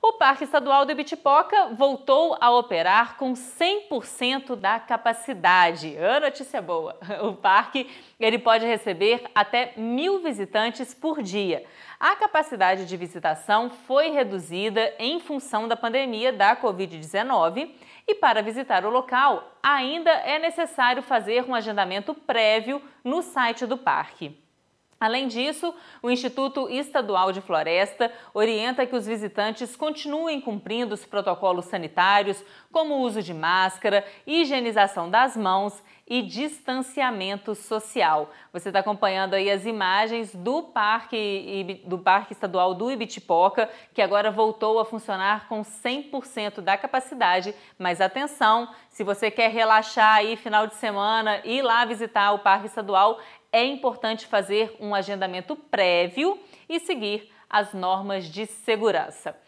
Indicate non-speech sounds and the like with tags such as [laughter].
O Parque Estadual do Ibitipoca voltou a operar com 100% da capacidade. A notícia boa! [laughs] O parque ele pode receber até mil visitantes por dia. A capacidade de visitação foi reduzida em função da pandemia da Covid-19 e para visitar o local ainda é necessário fazer um agendamento prévio no site do parque. Além disso, o Instituto Estadual de Floresta orienta que os visitantes continuem cumprindo os protocolos sanitários, como o uso de máscara, higienização das mãos e distanciamento social. Você está acompanhando aí as imagens do parque do Parque Estadual do Ibitipoca, que agora voltou a funcionar com 100% da capacidade. Mas atenção, se você quer relaxar aí final de semana e ir lá visitar o Parque Estadual, é importante fazer um agendamento prévio e seguir as normas de segurança.